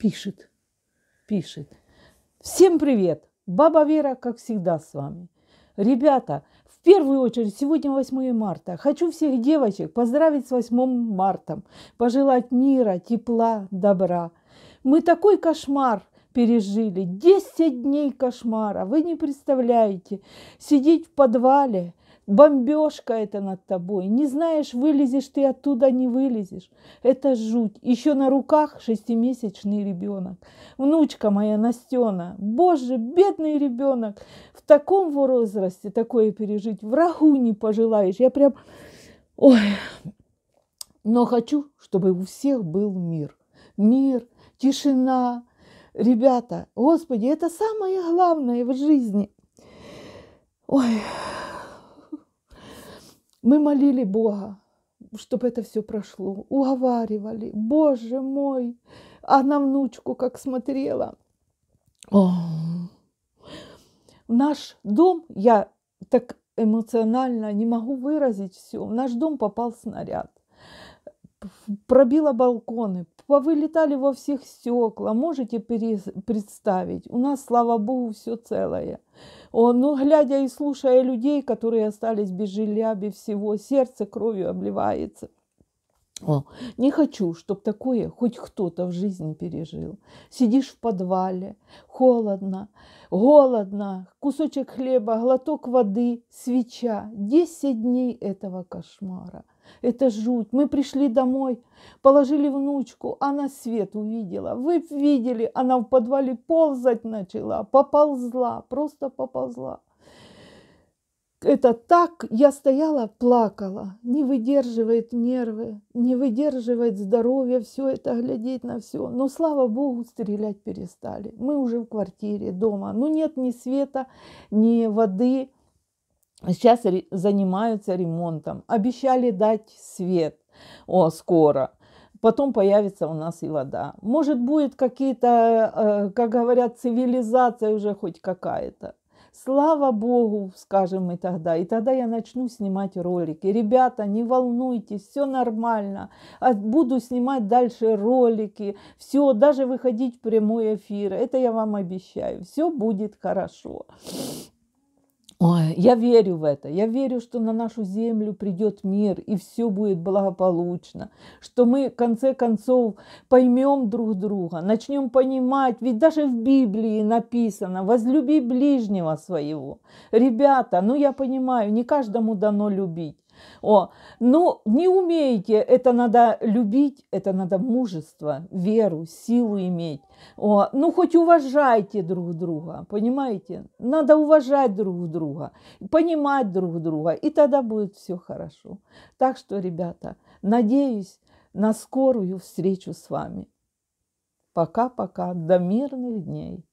пишет, пишет. Всем привет! Баба Вера, как всегда, с вами. Ребята, в первую очередь, сегодня 8 марта. Хочу всех девочек поздравить с 8 марта, пожелать мира, тепла, добра. Мы такой кошмар пережили. 10 дней кошмара. Вы не представляете. Сидеть в подвале, Бомбежка это над тобой. Не знаешь, вылезешь ты оттуда, не вылезешь. Это жуть. Еще на руках шестимесячный ребенок. Внучка моя Настена. Боже, бедный ребенок. В таком возрасте такое пережить. Врагу не пожелаешь. Я прям... Ой. Но хочу, чтобы у всех был мир. Мир, тишина. Ребята, Господи, это самое главное в жизни. Ой. Мы молили Бога, чтобы это все прошло. Уговаривали. Боже мой! А на внучку как смотрела. О! Наш дом, я так эмоционально не могу выразить все. наш дом попал снаряд. Пробила балконы, повылетали во всех стекла, можете представить? У нас, слава богу, все целое. О, Но ну, глядя и слушая людей, которые остались без жилья, без всего, сердце кровью обливается. О, не хочу, чтобы такое хоть кто-то в жизни пережил. Сидишь в подвале, холодно, голодно, кусочек хлеба, глоток воды, свеча. Десять дней этого кошмара. Это жуть. Мы пришли домой, положили внучку, она свет увидела. Вы видели, она в подвале ползать начала, поползла, просто поползла. Это так, я стояла, плакала, не выдерживает нервы, не выдерживает здоровье, все это глядеть на все. Но слава богу, стрелять перестали. Мы уже в квартире, дома. Ну нет ни света, ни воды, сейчас занимаются ремонтом. Обещали дать свет о, скоро. Потом появится у нас и вода. Может, будет какие-то, э, как говорят, цивилизация уже хоть какая-то. Слава Богу, скажем мы тогда. И тогда я начну снимать ролики. Ребята, не волнуйтесь, все нормально. А буду снимать дальше ролики. Все, даже выходить в прямой эфир. Это я вам обещаю. Все будет хорошо. Ой, я верю в это. Я верю, что на нашу землю придет мир, и все будет благополучно. Что мы, в конце концов, поймем друг друга, начнем понимать. Ведь даже в Библии написано «возлюби ближнего своего». Ребята, ну я понимаю, не каждому дано любить. О, ну, не умеете, это надо любить, это надо мужество, веру, силу иметь. О, ну, хоть уважайте друг друга, понимаете? Надо уважать друг друга, понимать друг друга, и тогда будет все хорошо. Так что, ребята, надеюсь на скорую встречу с вами. Пока-пока, до мирных дней.